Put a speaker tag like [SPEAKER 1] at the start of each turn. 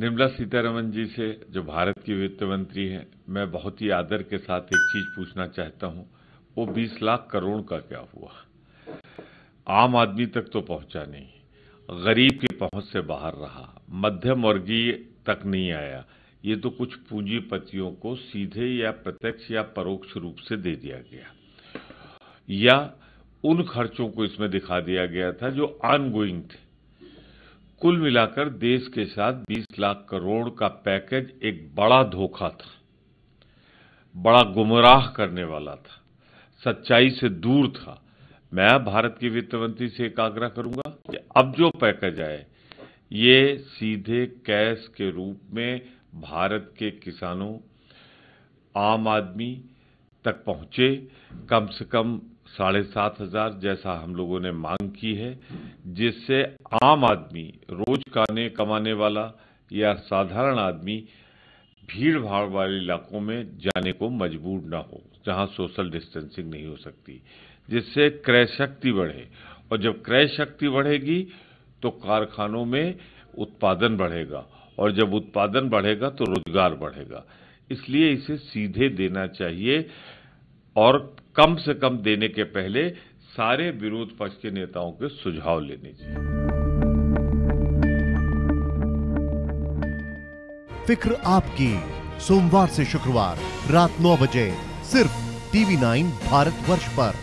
[SPEAKER 1] निर्मला सीतारमन जी से जो भारत की वित्त मंत्री हैं मैं बहुत ही आदर के साथ एक चीज पूछना चाहता हूं वो 20 लाख करोड़ का क्या हुआ आम आदमी तक तो पहुंचा नहीं गरीब की पहुंच से बाहर रहा मध्यम वर्गीय तक नहीं आया ये तो कुछ पूंजीपतियों को सीधे या प्रत्यक्ष या परोक्ष रूप से दे दिया गया या उन खर्चों को इसमें दिखा दिया गया था जो ऑन थे कुल मिलाकर देश के साथ 20 लाख करोड़ का पैकेज एक बड़ा धोखा था बड़ा गुमराह करने वाला था सच्चाई से दूर था मैं भारत की वित्त मंत्री से एक आग्रह करूंगा कि अब जो पैकेज आए ये सीधे कैश के रूप में भारत के किसानों आम आदमी तक पहुंचे कम से कम साढ़े सात हजार जैसा हम लोगों ने मांग की है जिससे आम आदमी रोज खाने कमाने वाला या साधारण आदमी भीड़ भाड़ वाले इलाकों में जाने को मजबूर ना हो जहां सोशल डिस्टेंसिंग नहीं हो सकती जिससे क्रय शक्ति बढ़े और जब क्रय शक्ति बढ़ेगी तो कारखानों में उत्पादन बढ़ेगा और जब उत्पादन बढ़ेगा तो रोजगार बढ़ेगा इसलिए इसे सीधे देना चाहिए और कम से कम देने के पहले सारे विरोध पक्ष के नेताओं के सुझाव लेने चाहिए फिक्र आपकी सोमवार से शुक्रवार रात 9 बजे सिर्फ टीवी 9 भारत वर्ष पर